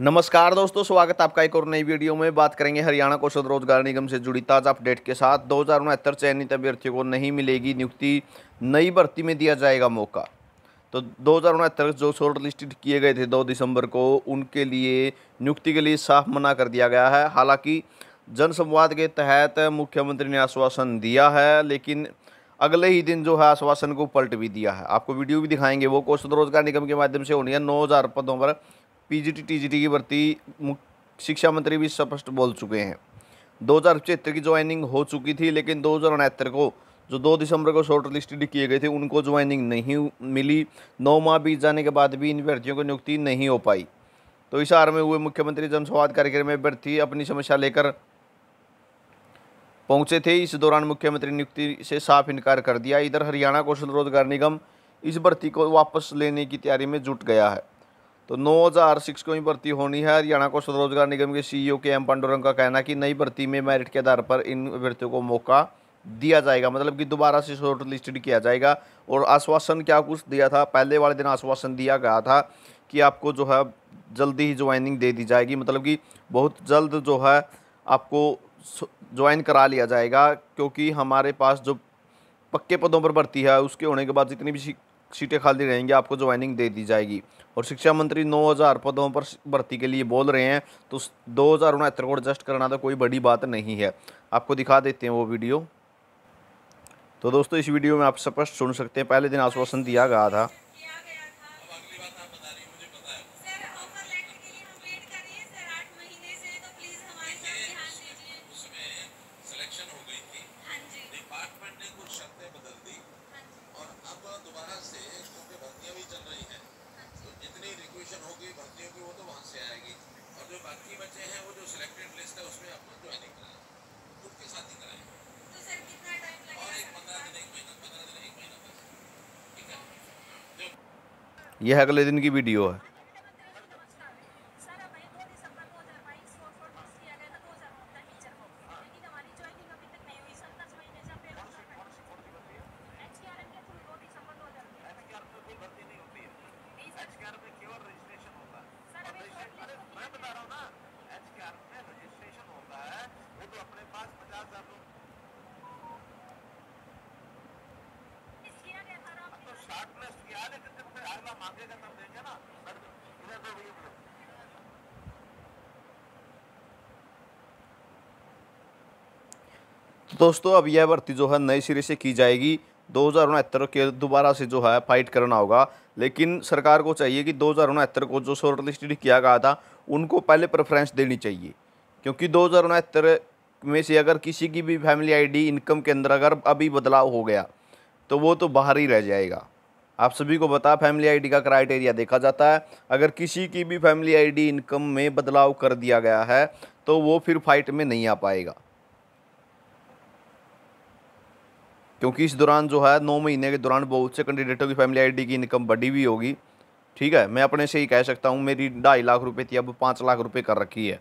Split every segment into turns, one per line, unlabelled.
नमस्कार दोस्तों स्वागत आपका एक और नई वीडियो में बात करेंगे हरियाणा कौशल रोजगार निगम से जुड़ी ताज़ा अपडेट के साथ दो हज़ार उनहत्तर चयनित अभ्यर्थियों को नहीं मिलेगी नियुक्ति नई भर्ती में दिया जाएगा मौका तो दो हज़ार उनहत्तर जो शॉर्ट लिस्टेड किए गए थे दो दिसंबर को उनके लिए नियुक्ति के लिए साफ मना कर दिया गया है हालाँकि जनसंवाद के तहत मुख्यमंत्री ने आश्वासन दिया है लेकिन अगले ही दिन जो है आश्वासन को पलट भी दिया है आपको वीडियो भी दिखाएंगे वो कौशल रोजगार निगम के माध्यम से होनी है नौ हज़ार पदों पर पीजीटी टीजीटी की भर्ती शिक्षा मंत्री भी स्पष्ट बोल चुके हैं दो हज़ार की ज्वाइनिंग हो चुकी थी लेकिन दो को जो दो दिसंबर को शॉर्ट लिस्टेड किए गए थे उनको ज्वाइनिंग नहीं मिली नौ माह बीत जाने के बाद भी इन भर्तियों को नियुक्ति नहीं हो पाई तो इस आर में हुए मुख्यमंत्री जनसंवाद कार्यक्रम में अभ्यर्थी अपनी समस्या लेकर पहुंचे थे इस दौरान मुख्यमंत्री नियुक्ति से साफ इनकार कर दिया इधर हरियाणा कौशल रोजगार निगम इस भर्ती को वापस लेने की तैयारी में जुट गया है तो सिक्स को ही भर्ती होनी है हरियाणा को स्वरोजगार निगम के सीईओ के एम पांडुरंग का कहना कि नई भर्ती में मेरिट के आधार पर इन अभ्यर्थियों को मौका दिया जाएगा मतलब कि दोबारा से शॉर्ट लिस्टेड किया जाएगा और आश्वासन क्या कुछ दिया था पहले वाले दिन आश्वासन दिया गया था कि आपको जो है जल्दी ही ज्वाइनिंग दे दी जाएगी मतलब कि बहुत जल्द जो है आपको ज्वाइन करा लिया जाएगा क्योंकि हमारे पास जो पक्के पदों पर भर्ती है उसके होने के बाद जितनी भी सीटें खाली रहेंगी आपको ज्वाइनिंग दे दी जाएगी और शिक्षा मंत्री 9000 पदों पर भर्ती के लिए बोल रहे हैं तो दो हज़ार उनहत्तर को एडजस्ट करना तो कोई बड़ी बात नहीं है आपको दिखा देते हैं वो वीडियो तो दोस्तों इस वीडियो में आप स्पष्ट सुन सकते हैं पहले दिन आश्वासन दिया गया था लिस्ट है उसमें आपको ज्वाइनिंग कराना ग्रुप के साथ ही कराएंगे तो सर कितना टाइम लगेगा और एक पंद्रह दिन एक महीना पंद्रह दिन एक महीना बस ठीक है यह अगले दिन की वीडियो है रजिस्ट्रेशन होता है आगे का देंगे ना इधर दो भैया तो दोस्तों अब यह भर्ती जो है नए सिरे से की जाएगी दो हज़ार उनहत्तर के दोबारा से जो है फाइट करना होगा लेकिन सरकार को चाहिए कि दो हज़ार उनहत्तर को जो शॉर्ट लिस्टेड किया गया था उनको पहले प्रेफरेंस देनी चाहिए क्योंकि दो हज़ार उनहत्तर में से अगर किसी की भी फैमिली आईडी इनकम के अंदर अगर अभी बदलाव हो गया तो वो तो बाहर ही रह जाएगा आप सभी को बता फैमिली आईडी का क्राइटेरिया देखा जाता है अगर किसी की भी फैमिली आईडी इनकम में बदलाव कर दिया गया है तो वो फिर फाइट में नहीं आ पाएगा क्योंकि इस दौरान जो है नौ महीने के दौरान बहुत से कैंडिडेटों की फैमिली आईडी की इनकम बढ़ी हुई होगी ठीक है मैं अपने से ही कह सकता हूँ मेरी ढाई लाख रुपये थी अब पाँच लाख रुपये कर रखी है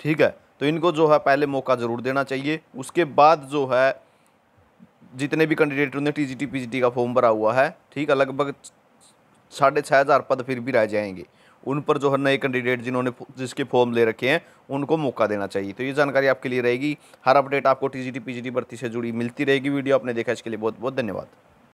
ठीक है तो इनको जो है पहले मौका ज़रूर देना चाहिए उसके बाद जो है जितने भी कैंडिडेट उन्हें T G T P G T का फॉर्म भरा हुआ है ठीक है लगभग साढ़े छः हज़ार पद फिर भी रह जाएंगे उन पर जो है नए कैंडिडेट जिन्होंने जिसके फॉर्म ले रखे हैं उनको मौका देना चाहिए तो ये जानकारी आपके लिए रहेगी हर अपडेट आपको T G T P G T भर्ती से जुड़ी मिलती रहेगी वीडियो आपने देखा इसके लिए बहुत बहुत धन्यवाद